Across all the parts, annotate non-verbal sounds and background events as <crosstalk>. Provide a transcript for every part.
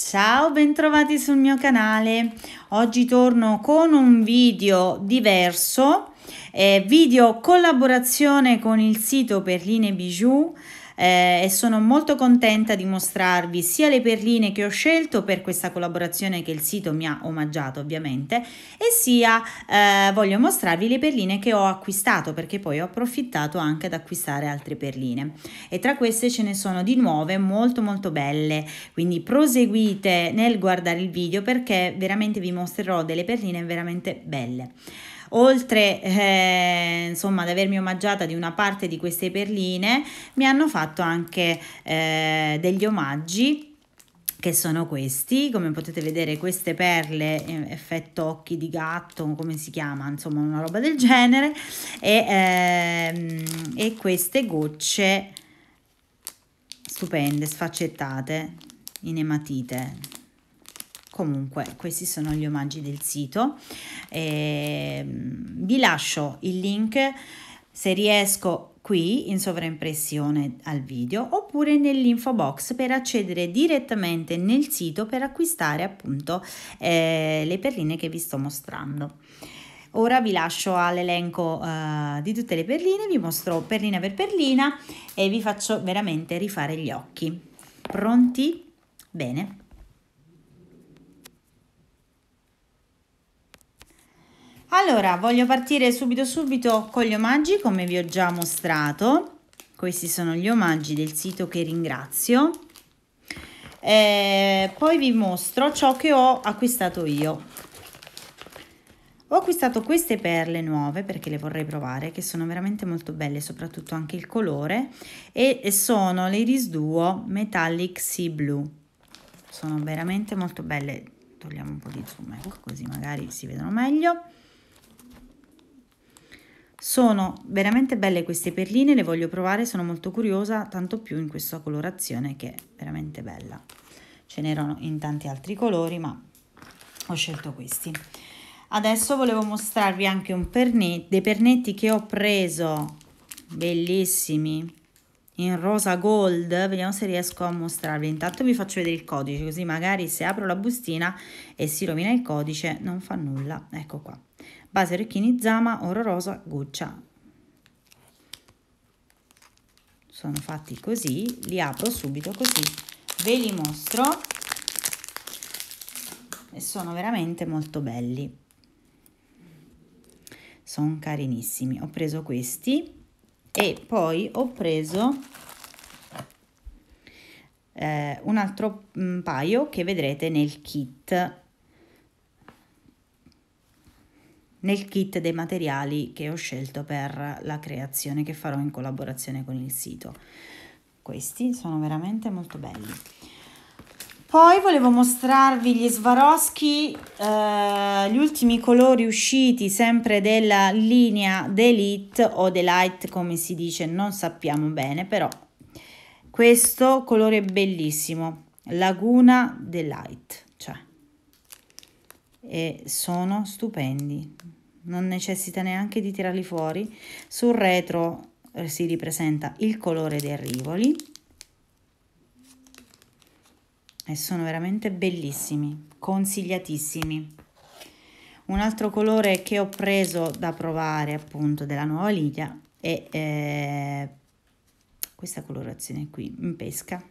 Ciao, bentrovati sul mio canale. Oggi torno con un video diverso, eh, video collaborazione con il sito Perline Bijou eh, e sono molto contenta di mostrarvi sia le perline che ho scelto per questa collaborazione che il sito mi ha omaggiato ovviamente e sia eh, voglio mostrarvi le perline che ho acquistato perché poi ho approfittato anche ad acquistare altre perline e tra queste ce ne sono di nuove molto molto belle quindi proseguite nel guardare il video perché veramente vi mostrerò delle perline veramente belle oltre eh, insomma ad avermi omaggiata di una parte di queste perline, mi hanno fatto anche eh, degli omaggi che sono questi come potete vedere queste perle eh, effetto occhi di gatto come si chiama insomma una roba del genere e, ehm, e queste gocce stupende sfaccettate in ematite comunque questi sono gli omaggi del sito eh, vi lascio il link se riesco qui in sovraimpressione al video oppure nell'info box per accedere direttamente nel sito per acquistare appunto eh, le perline che vi sto mostrando ora vi lascio all'elenco uh, di tutte le perline vi mostro perlina per perlina e vi faccio veramente rifare gli occhi pronti? bene Allora, voglio partire subito subito con gli omaggi, come vi ho già mostrato. Questi sono gli omaggi del sito che ringrazio. E eh, poi vi mostro ciò che ho acquistato io. Ho acquistato queste perle nuove perché le vorrei provare, che sono veramente molto belle, soprattutto anche il colore, e sono le Risduo Metallic Sea Blue. Sono veramente molto belle. Togliamo un po' di zoom, ecco, così magari si vedono meglio. Sono veramente belle queste perline, le voglio provare, sono molto curiosa, tanto più in questa colorazione che è veramente bella. Ce n'erano in tanti altri colori, ma ho scelto questi. Adesso volevo mostrarvi anche un pernet, dei pernetti che ho preso, bellissimi, in rosa gold vediamo se riesco a mostrarvi intanto vi faccio vedere il codice così magari se apro la bustina e si rovina il codice non fa nulla ecco qua base orecchini Zama, oro rosa, goccia. Sono fatti così, li apro subito così, ve li mostro e sono veramente molto belli. Sono carinissimi. Ho preso questi e poi ho preso eh, un altro mm, paio che vedrete nel kit nel kit dei materiali che ho scelto per la creazione che farò in collaborazione con il sito. Questi sono veramente molto belli. Poi volevo mostrarvi gli Swarovski, eh, gli ultimi colori usciti sempre della linea Delete o Delight come si dice, non sappiamo bene però. Questo colore è bellissimo, Laguna Delight e sono stupendi. Non necessita neanche di tirarli fuori. Sul retro eh, si ripresenta il colore dei rivoli e sono veramente bellissimi, consigliatissimi. Un altro colore che ho preso da provare appunto della nuova Lidia è eh, questa colorazione qui in pesca.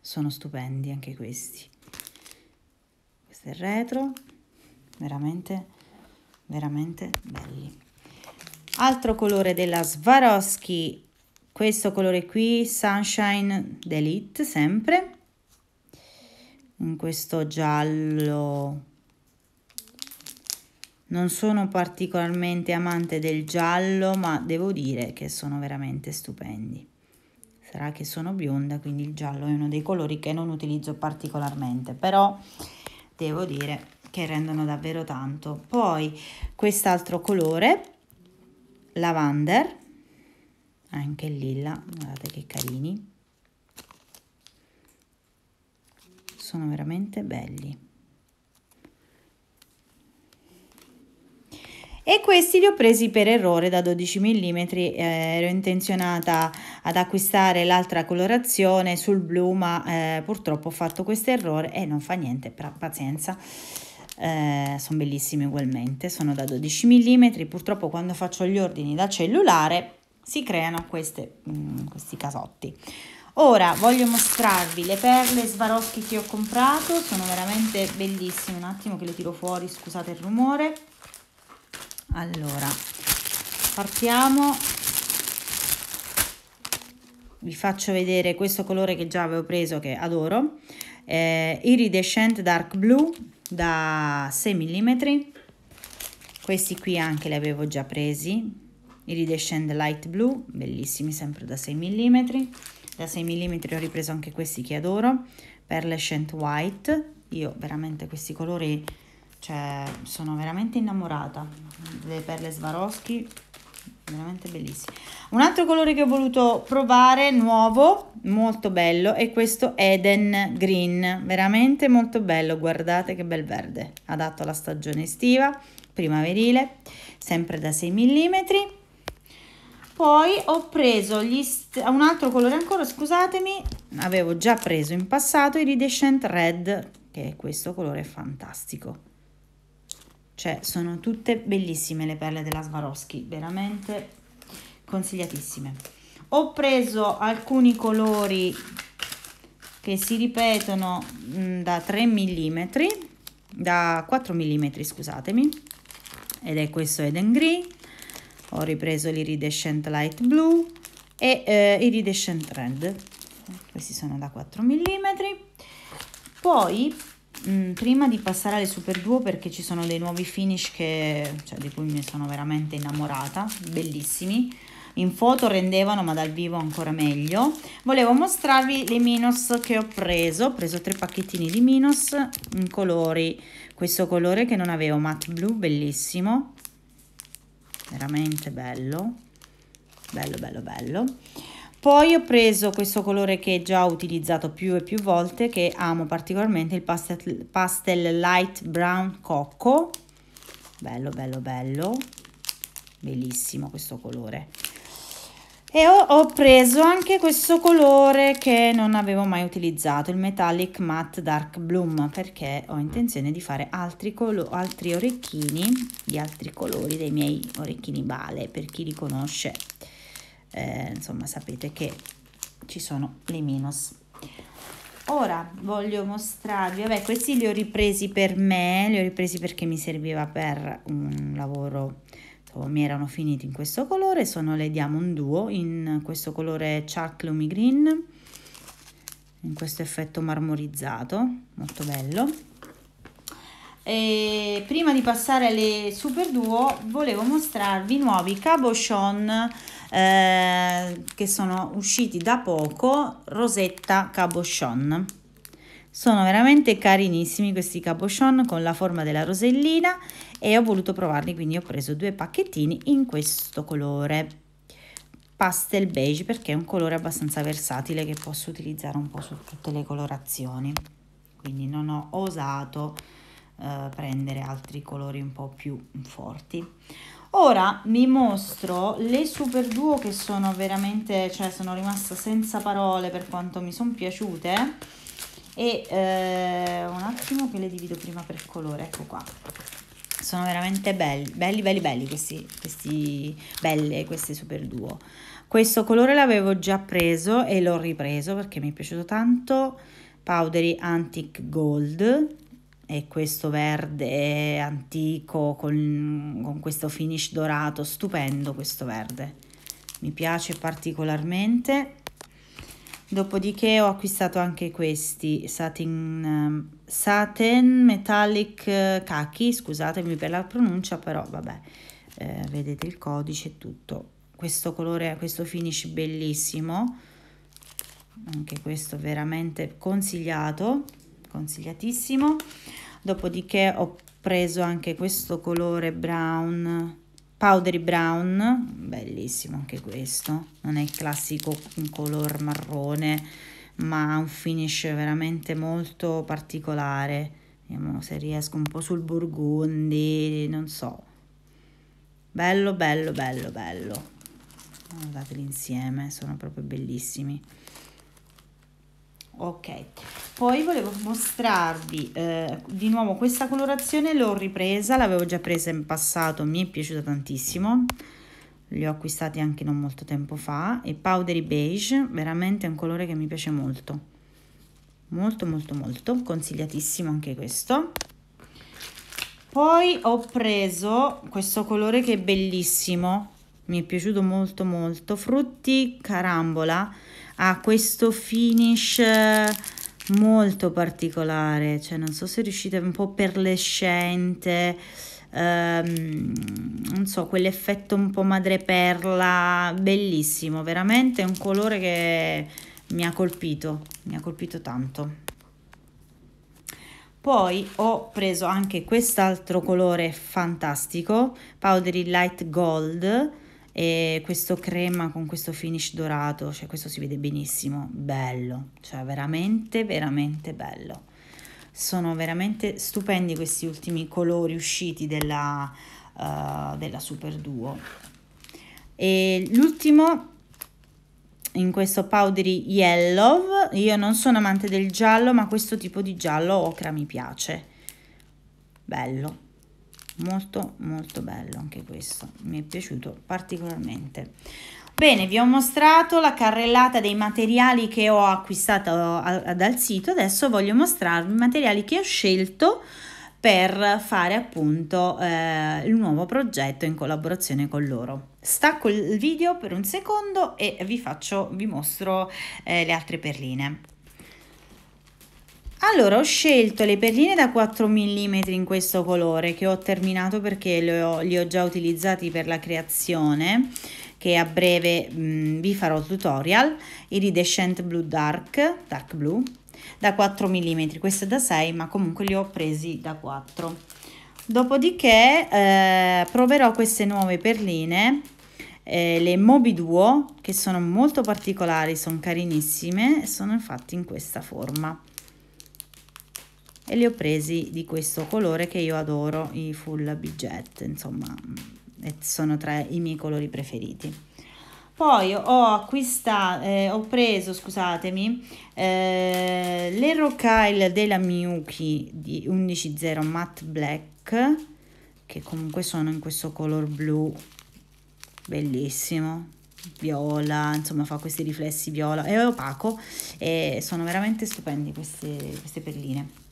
Sono stupendi anche questi del retro veramente veramente belli altro colore della Swarovski questo colore qui Sunshine Delete sempre in questo giallo non sono particolarmente amante del giallo ma devo dire che sono veramente stupendi sarà che sono bionda quindi il giallo è uno dei colori che non utilizzo particolarmente però devo dire che rendono davvero tanto. Poi quest'altro colore, lavander, anche lilla, guardate che carini. Sono veramente belli. E questi li ho presi per errore da 12 mm, eh, ero intenzionata a ad acquistare l'altra colorazione sul blu ma eh, purtroppo ho fatto questo errore e non fa niente, pazienza. Eh, sono bellissimi ugualmente, sono da 12 mm, purtroppo quando faccio gli ordini da cellulare si creano queste, mh, mm, questi casotti. Ora voglio mostrarvi le perle Swarovski che ho comprato, sono veramente bellissime, un attimo che le tiro fuori, scusate il rumore. Allora, partiamo vi faccio vedere questo colore che già avevo preso che adoro eh, iridescent dark blue da 6 mm questi qui anche li avevo già presi iridescent light blue bellissimi sempre da 6 mm da 6 mm ho ripreso anche questi che adoro perlescent white io veramente questi colori cioè, sono veramente innamorata delle perle Swarovski veramente bellissimi. Un altro colore che ho voluto provare, nuovo, molto bello, è questo Eden Green, veramente molto bello, guardate che bel verde, adatto alla stagione estiva, primaverile, sempre da 6 mm. Poi ho preso un altro colore ancora, scusatemi, avevo già preso in passato, Iridescent Red, che è questo colore fantastico. Cioè, sono tutte bellissime le perle della Swarovski, veramente consigliatissime. Ho preso alcuni colori che si ripetono da 3 mm, da 4 mm, scusatemi, ed è questo Eden Green. Ho ripreso l'Iridescent Light Blue e eh, Iridescent Red. Questi sono da 4 mm. Poi mh, mm, prima di passare alle Super Duo perché ci sono dei nuovi finish che, cioè, di cui mi sono veramente innamorata, bellissimi. In foto rendevano ma dal vivo ancora meglio. Volevo mostrarvi le Minos che ho preso. Ho preso tre pacchettini di Minos in colori. Questo colore che non avevo, matte blu, bellissimo. Veramente bello. Bello, bello, bello poi ho preso questo colore che già ho utilizzato più e più volte che amo particolarmente il pastel, light brown cocco bello bello bello bellissimo questo colore e ho, ho, preso anche questo colore che non avevo mai utilizzato il metallic matte dark bloom perché ho intenzione di fare altri, altri orecchini di altri colori dei miei orecchini bale per chi li conosce eh, insomma sapete che ci sono le minus ora voglio mostrarvi vabbè questi li ho ripresi per me li ho ripresi perché mi serviva per un lavoro insomma, mi erano finiti in questo colore sono le diamond duo in questo colore chuck lumi green in questo effetto marmorizzato molto bello e prima di passare alle super duo volevo mostrarvi nuovi cabochon eh, che sono usciti da poco Rosetta Cabochon sono veramente carinissimi questi cabochon con la forma della rosellina e ho voluto provarli quindi ho preso due pacchettini in questo colore pastel beige perché è un colore abbastanza versatile che posso utilizzare un po' su tutte le colorazioni quindi non ho osato eh, prendere altri colori un po' più forti Ora vi mostro le Super Duo che sono veramente, cioè sono rimasta senza parole per quanto mi sono piaciute. E eh, un attimo che le divido prima per colore, ecco qua. Sono veramente belli, belli, belli, belli questi, questi, belle queste Super Duo. Questo colore l'avevo già preso e l'ho ripreso perché mi è piaciuto tanto. Powdery Antique Gold e questo verde antico con, con questo finish dorato, stupendo questo verde, mi piace particolarmente. Dopodiché ho acquistato anche questi satin, ehm, satin metallic khaki, eh, scusatemi per la pronuncia, però vabbè, eh, vedete il codice e tutto. Questo colore, questo finish bellissimo, anche questo veramente consigliato consigliatissimo dopodiché ho preso anche questo colore brown powdery brown bellissimo anche questo non è il classico color marrone ma ha un finish veramente molto particolare vediamo se riesco un po' sul burgundi non so bello bello bello bello guardateli insieme sono proprio bellissimi ok poi volevo mostrarvi eh, di nuovo questa colorazione l'ho ripresa l'avevo già presa in passato mi è piaciuta tantissimo li ho acquistati anche non molto tempo fa e powdery beige veramente è un colore che mi piace molto molto molto molto consigliatissimo anche questo poi ho preso questo colore che è bellissimo mi è piaciuto molto molto frutti carambola ha questo finish eh, molto particolare, cioè non so se riuscite un po' perlescente, ehm, non so, quell'effetto un po' madreperla, bellissimo, veramente un colore che mi ha colpito, mi ha colpito tanto. Poi ho preso anche quest'altro colore fantastico, Powdery Light Gold, e questo crema con questo finish dorato, cioè questo si vede benissimo, bello, cioè veramente veramente bello. Sono veramente stupendi questi ultimi colori usciti della, uh, della Super Duo. E l'ultimo in questo powdery yellow, io non sono amante del giallo ma questo tipo di giallo ocra mi piace, bello molto molto bello anche questo mi è piaciuto particolarmente bene vi ho mostrato la carrellata dei materiali che ho acquistato dal sito adesso voglio mostrarvi i materiali che ho scelto per fare appunto eh, il nuovo progetto in collaborazione con loro. Stacco il video per un secondo e vi faccio, vi mostro eh, le altre perline. Allora ho scelto le perline da 4 mm in questo colore che ho terminato perché li ho, li ho già utilizzati per la creazione che a breve mh, vi farò tutorial, iridescent blue dark, dark blue, da 4 mm, questo è da 6 ma comunque li ho presi da 4. Dopodiché eh, proverò queste nuove perline, eh, le Moby Duo, che sono molto particolari, sono carinissime, sono infatti in questa forma e li ho presi di questo colore che io adoro, i full budget, insomma, mm, sono tra i miei colori preferiti. Poi ho acquistato, eh, ho preso, scusatemi, eh, l'Erocile della Miyuki di 11.0 Matte Black, che comunque sono in questo color blu, bellissimo, viola, insomma fa questi riflessi viola, è opaco e sono veramente stupendi queste, queste perline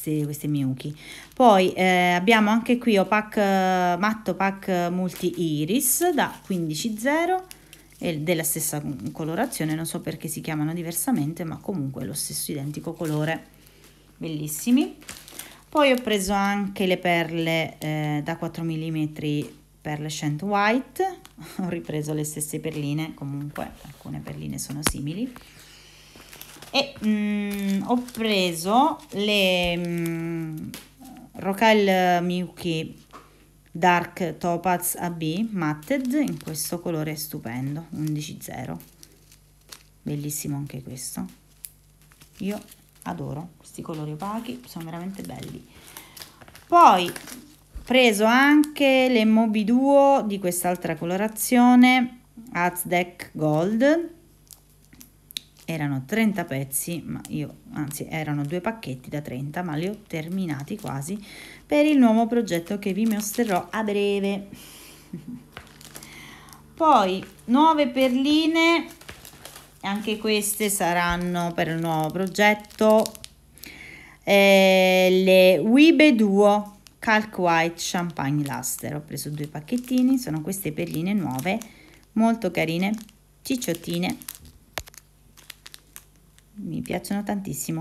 queste, queste Miyuki. Poi eh, abbiamo anche qui Opac Matto Pack Multi Iris da 15.0 e della stessa colorazione, non so perché si chiamano diversamente, ma comunque lo stesso identico colore. Bellissimi. Poi ho preso anche le perle eh, da 4 mm perle scent White, <laughs> ho ripreso le stesse perline, comunque alcune perline sono simili e mm, ho preso le mm, Rocal Miyuki Dark Topaz AB Matted in questo colore stupendo 11.0 bellissimo anche questo io adoro questi colori opachi sono veramente belli poi ho preso anche le Moby Duo di quest'altra colorazione Azdeck Gold erano 30 pezzi, ma io, anzi erano due pacchetti da 30, ma li ho terminati quasi per il nuovo progetto che vi mostrerò a breve. <laughs> Poi nuove perline, anche queste saranno per il nuovo progetto, eh, le Wibe Duo Calc White Champagne Luster. Ho preso due pacchettini, sono queste perline nuove, molto carine, cicciottine mi piacciono tantissimo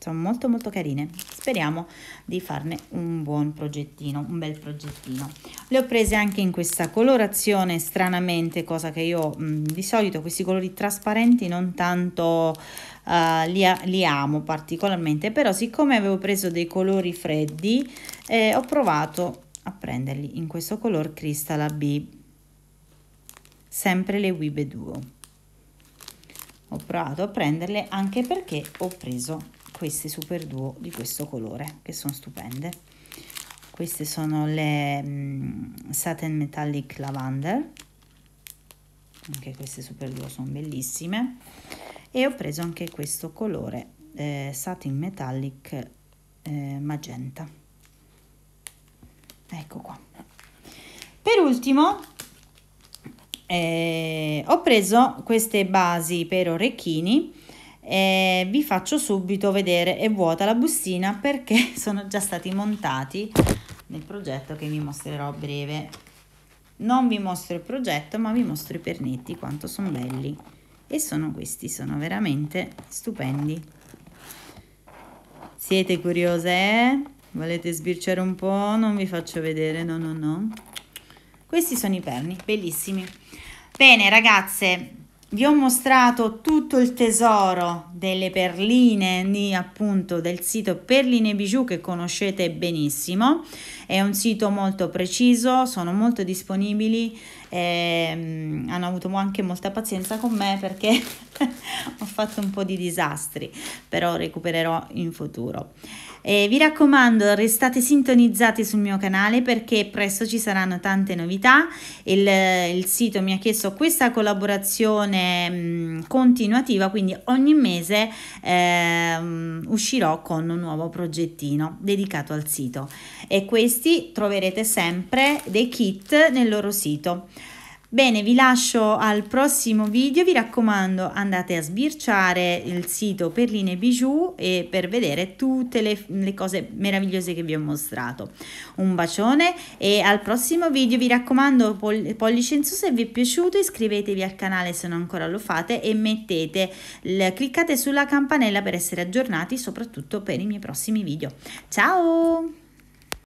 sono molto molto carine speriamo di farne un buon progettino un bel progettino le ho prese anche in questa colorazione stranamente cosa che io mh, mm, di solito questi colori trasparenti non tanto uh, li, li, amo particolarmente però siccome avevo preso dei colori freddi eh, ho provato a prenderli in questo color crystal b sempre le wibe duo ho provato a prenderle anche perché ho preso queste super duo di questo colore che sono stupende queste sono le mh, mm, satin metallic lavender anche queste super duo sono bellissime e ho preso anche questo colore eh, satin metallic eh, magenta ecco qua per ultimo eh, ho preso queste basi per orecchini e vi faccio subito vedere è vuota la bustina perché <laughs> sono già stati montati nel progetto che vi mostrerò a breve non vi mostro il progetto ma vi mostro i pernetti quanto sono belli e sono questi sono veramente stupendi siete curiose eh? volete sbirciare un po non vi faccio vedere no no no questi sono i perni bellissimi Bene ragazze, vi ho mostrato tutto il tesoro delle perline di, appunto del sito Perline Bijou che conoscete benissimo. È un sito molto preciso, sono molto disponibili eh, hanno avuto anche molta pazienza con me perché <laughs> ho fatto un po' di disastri, però recupererò in futuro. E vi raccomando, restate sintonizzati sul mio canale perché presto ci saranno tante novità. Il, il sito mi ha chiesto questa collaborazione mh, mm, continuativa, quindi ogni mese eh, uscirò con un nuovo progettino dedicato al sito e questi troverete sempre dei kit nel loro sito. Bene, vi lascio al prossimo video, vi raccomando andate a sbirciare il sito Perline Bijou e per vedere tutte le, le cose meravigliose che vi ho mostrato. Un bacione e al prossimo video vi raccomando pollice in su se vi è piaciuto, iscrivetevi al canale se non ancora lo fate e mettete, cliccate sulla campanella per essere aggiornati soprattutto per i miei prossimi video. Ciao!